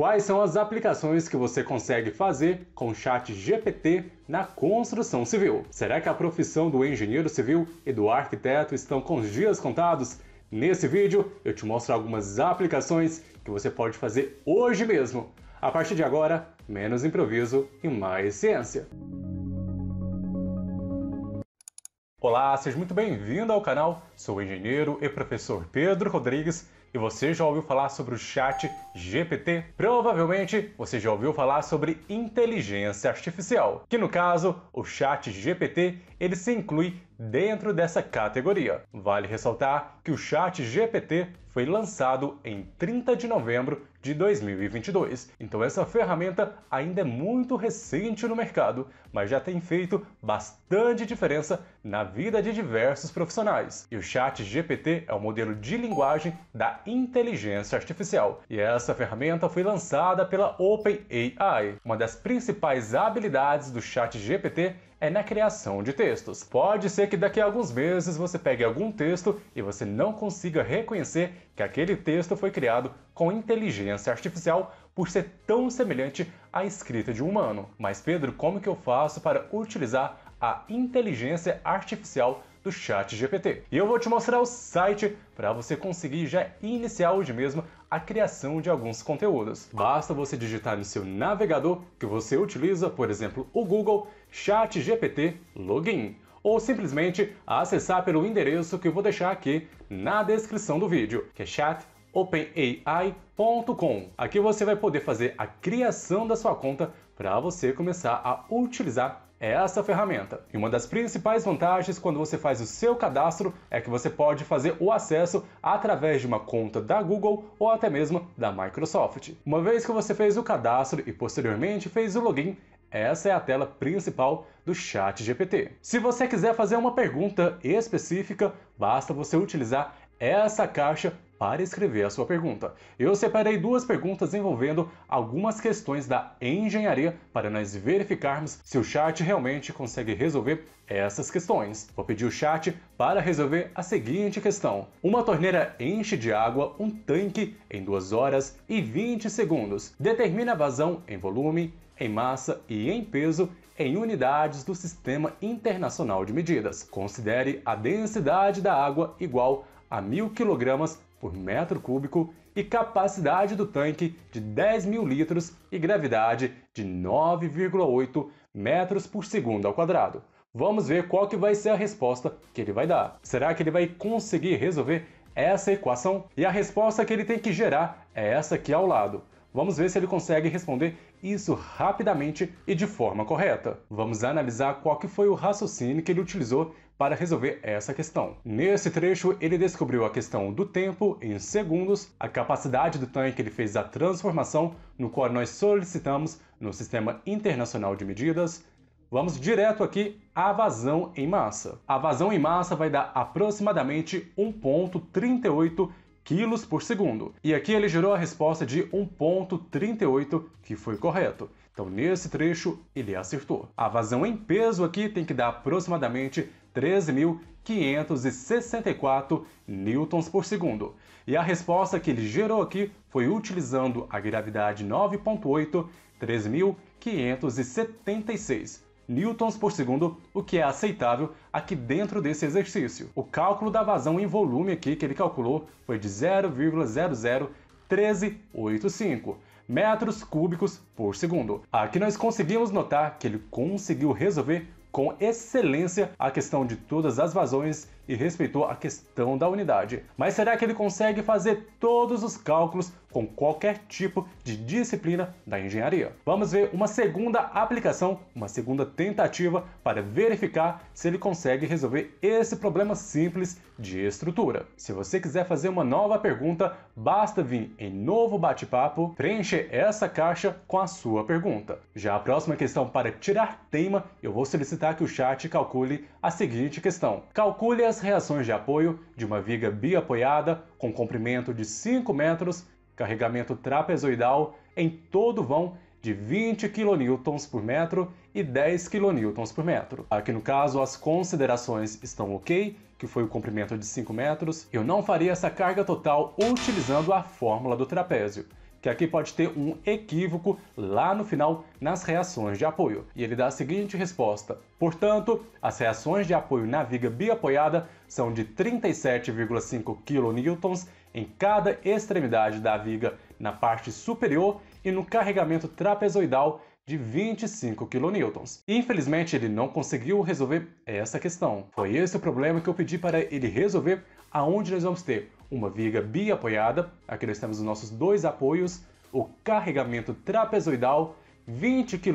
Quais são as aplicações que você consegue fazer com o chat GPT na construção civil? Será que a profissão do engenheiro civil e do arquiteto estão com os dias contados? Nesse vídeo eu te mostro algumas aplicações que você pode fazer hoje mesmo. A partir de agora, menos improviso e mais ciência. Olá, seja muito bem-vindo ao canal. Sou o engenheiro e professor Pedro Rodrigues e você já ouviu falar sobre o chat GPT? Provavelmente você já ouviu falar sobre inteligência artificial, que no caso, o chat GPT, ele se inclui dentro dessa categoria. Vale ressaltar que o Chat GPT foi lançado em 30 de novembro de 2022. Então essa ferramenta ainda é muito recente no mercado, mas já tem feito bastante diferença na vida de diversos profissionais. E o Chat GPT é o um modelo de linguagem da inteligência artificial. E essa ferramenta foi lançada pela OpenAI. Uma das principais habilidades do Chat GPT é na criação de textos. Pode ser que daqui a alguns meses você pegue algum texto e você não consiga reconhecer que aquele texto foi criado com inteligência artificial por ser tão semelhante à escrita de um humano. Mas Pedro, como que eu faço para utilizar a inteligência artificial do ChatGPT. E eu vou te mostrar o site para você conseguir já iniciar hoje mesmo a criação de alguns conteúdos. Basta você digitar no seu navegador que você utiliza, por exemplo, o Google Chat GPT Login ou simplesmente acessar pelo endereço que eu vou deixar aqui na descrição do vídeo, que é chat.openai.com. Aqui você vai poder fazer a criação da sua conta para você começar a utilizar é essa ferramenta. E uma das principais vantagens quando você faz o seu cadastro é que você pode fazer o acesso através de uma conta da Google ou até mesmo da Microsoft. Uma vez que você fez o cadastro e posteriormente fez o login, essa é a tela principal do Chat GPT. Se você quiser fazer uma pergunta específica, basta você utilizar essa caixa para escrever a sua pergunta. Eu separei duas perguntas envolvendo algumas questões da engenharia para nós verificarmos se o chat realmente consegue resolver essas questões. Vou pedir o chat para resolver a seguinte questão. Uma torneira enche de água um tanque em 2 horas e 20 segundos. Determina a vazão em volume, em massa e em peso em unidades do Sistema Internacional de Medidas. Considere a densidade da água igual a 1.000 kg por metro cúbico e capacidade do tanque de 10 mil litros e gravidade de 9,8 metros por segundo ao quadrado. Vamos ver qual que vai ser a resposta que ele vai dar. Será que ele vai conseguir resolver essa equação? E a resposta que ele tem que gerar é essa aqui ao lado. Vamos ver se ele consegue responder isso rapidamente e de forma correta. Vamos analisar qual que foi o raciocínio que ele utilizou para resolver essa questão. Nesse trecho, ele descobriu a questão do tempo em segundos, a capacidade do tanque ele fez a transformação, no qual nós solicitamos no Sistema Internacional de Medidas, Vamos direto aqui à vazão em massa. A vazão em massa vai dar aproximadamente 1.38 quilos por segundo. E aqui ele gerou a resposta de 1.38, que foi correto. Então nesse trecho ele acertou. A vazão em peso aqui tem que dar aproximadamente 13.564 newtons por segundo. E a resposta que ele gerou aqui foi utilizando a gravidade 9.8, 13.576 newtons por segundo, o que é aceitável aqui dentro desse exercício. O cálculo da vazão em volume aqui que ele calculou foi de 0,001385 metros cúbicos por segundo. Aqui nós conseguimos notar que ele conseguiu resolver com excelência a questão de todas as vazões e respeitou a questão da unidade. Mas será que ele consegue fazer todos os cálculos com qualquer tipo de disciplina da engenharia. Vamos ver uma segunda aplicação, uma segunda tentativa para verificar se ele consegue resolver esse problema simples de estrutura. Se você quiser fazer uma nova pergunta, basta vir em novo bate-papo, preencher essa caixa com a sua pergunta. Já a próxima questão para tirar tema, eu vou solicitar que o chat calcule a seguinte questão. Calcule as reações de apoio de uma viga biapoiada com comprimento de 5 metros carregamento trapezoidal em todo vão de 20 kN por metro e 10 kN por metro. Aqui no caso, as considerações estão ok, que foi o comprimento de 5 metros. Eu não faria essa carga total utilizando a fórmula do trapézio que aqui pode ter um equívoco lá no final nas reações de apoio. E ele dá a seguinte resposta: portanto, as reações de apoio na viga biapoiada são de 37,5 kN em cada extremidade da viga na parte superior e no carregamento trapezoidal de 25 kN. Infelizmente, ele não conseguiu resolver essa questão. Foi esse o problema que eu pedi para ele resolver aonde nós vamos ter uma viga biapoiada, aqui nós temos os nossos dois apoios, o carregamento trapezoidal, 20 kN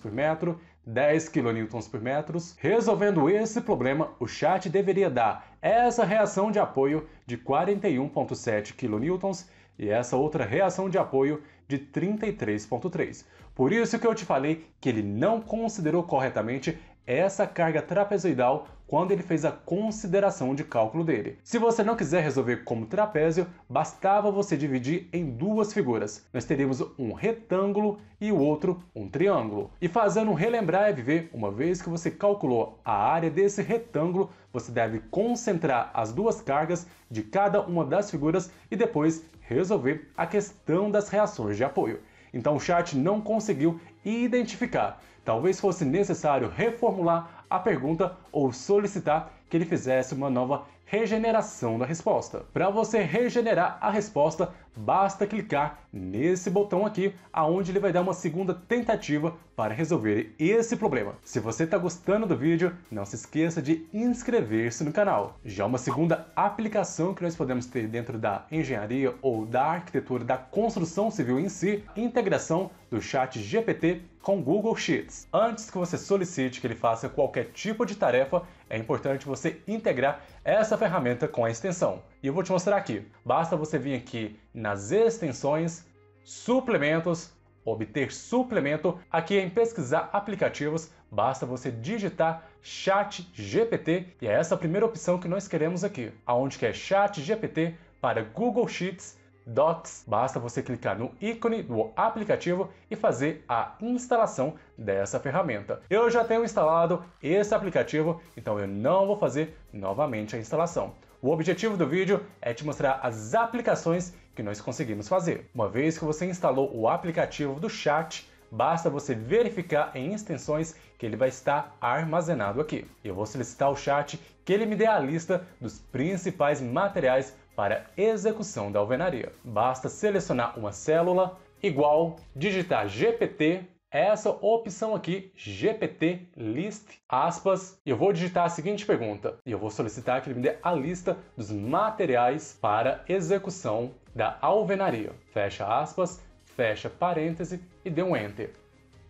por metro, 10 kN por metro. Resolvendo esse problema, o chat deveria dar essa reação de apoio de 41,7 kN e essa outra reação de apoio de 33,3. Por isso que eu te falei que ele não considerou corretamente essa carga trapezoidal quando ele fez a consideração de cálculo dele. Se você não quiser resolver como trapézio, bastava você dividir em duas figuras. Nós teríamos um retângulo e o outro um triângulo. E fazendo um relembrar e viver, uma vez que você calculou a área desse retângulo, você deve concentrar as duas cargas de cada uma das figuras e depois resolver a questão das reações de apoio. Então o chat não conseguiu identificar talvez fosse necessário reformular a pergunta ou solicitar que ele fizesse uma nova regeneração da resposta. Para você regenerar a resposta, basta clicar nesse botão aqui, aonde ele vai dar uma segunda tentativa para resolver esse problema. Se você está gostando do vídeo, não se esqueça de inscrever-se no canal. Já uma segunda aplicação que nós podemos ter dentro da engenharia ou da arquitetura da construção civil em si, integração do chat GPT com Google Sheets. Antes que você solicite que ele faça qualquer tipo de tarefa, é importante você integrar essa ferramenta com a extensão. E eu vou te mostrar aqui. Basta você vir aqui nas extensões, suplementos, obter suplemento. Aqui em pesquisar aplicativos, basta você digitar Chat GPT e é essa a primeira opção que nós queremos aqui, aonde que é Chat GPT para Google Sheets Docs. Basta você clicar no ícone do aplicativo e fazer a instalação dessa ferramenta. Eu já tenho instalado esse aplicativo, então eu não vou fazer novamente a instalação. O objetivo do vídeo é te mostrar as aplicações que nós conseguimos fazer. Uma vez que você instalou o aplicativo do chat, basta você verificar em extensões que ele vai estar armazenado aqui. Eu vou solicitar ao chat que ele me dê a lista dos principais materiais para execução da alvenaria. Basta selecionar uma célula, igual, digitar GPT, essa opção aqui, GPT list, aspas, eu vou digitar a seguinte pergunta e eu vou solicitar que ele me dê a lista dos materiais para execução da alvenaria. Fecha aspas, fecha parêntese e dê um enter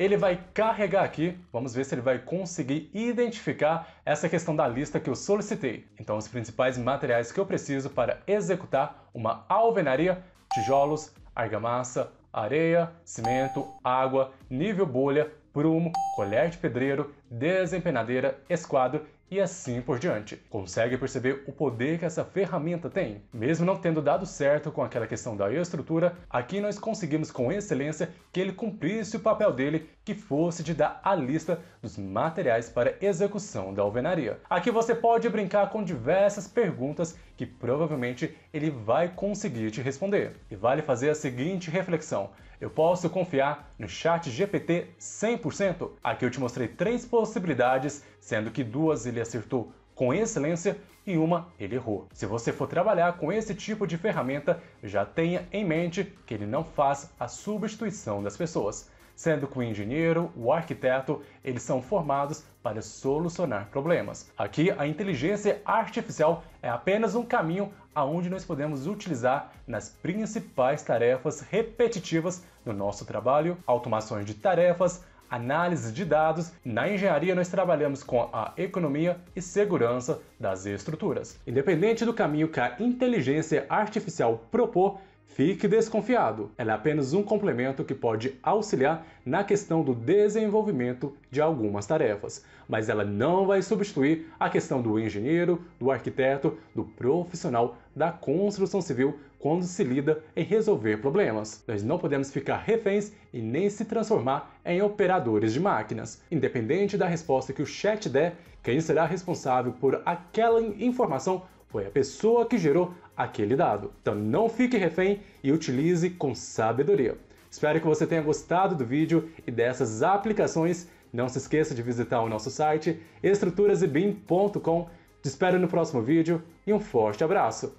ele vai carregar aqui, vamos ver se ele vai conseguir identificar essa questão da lista que eu solicitei. Então os principais materiais que eu preciso para executar uma alvenaria, tijolos, argamassa, areia, cimento, água, nível bolha, prumo, colher de pedreiro, desempenadeira, esquadro e assim por diante. Consegue perceber o poder que essa ferramenta tem? Mesmo não tendo dado certo com aquela questão da estrutura, aqui nós conseguimos com excelência que ele cumprisse o papel dele, que fosse de dar a lista dos materiais para execução da alvenaria. Aqui você pode brincar com diversas perguntas que provavelmente ele vai conseguir te responder. E vale fazer a seguinte reflexão: eu posso confiar no Chat GPT 100%. Aqui eu te mostrei três possibilidades, sendo que duas ele acertou com excelência e uma ele errou. Se você for trabalhar com esse tipo de ferramenta, já tenha em mente que ele não faz a substituição das pessoas sendo que o engenheiro, o arquiteto, eles são formados para solucionar problemas. Aqui, a inteligência artificial é apenas um caminho aonde nós podemos utilizar nas principais tarefas repetitivas do nosso trabalho, automações de tarefas, análise de dados. Na engenharia, nós trabalhamos com a economia e segurança das estruturas. Independente do caminho que a inteligência artificial propor, Fique desconfiado, ela é apenas um complemento que pode auxiliar na questão do desenvolvimento de algumas tarefas, mas ela não vai substituir a questão do engenheiro, do arquiteto, do profissional da construção civil quando se lida em resolver problemas. Nós não podemos ficar reféns e nem se transformar em operadores de máquinas. Independente da resposta que o chat der, quem será responsável por aquela informação foi a pessoa que gerou aquele dado. Então não fique refém e utilize com sabedoria. Espero que você tenha gostado do vídeo e dessas aplicações. Não se esqueça de visitar o nosso site estruturasebim.com. Te espero no próximo vídeo e um forte abraço!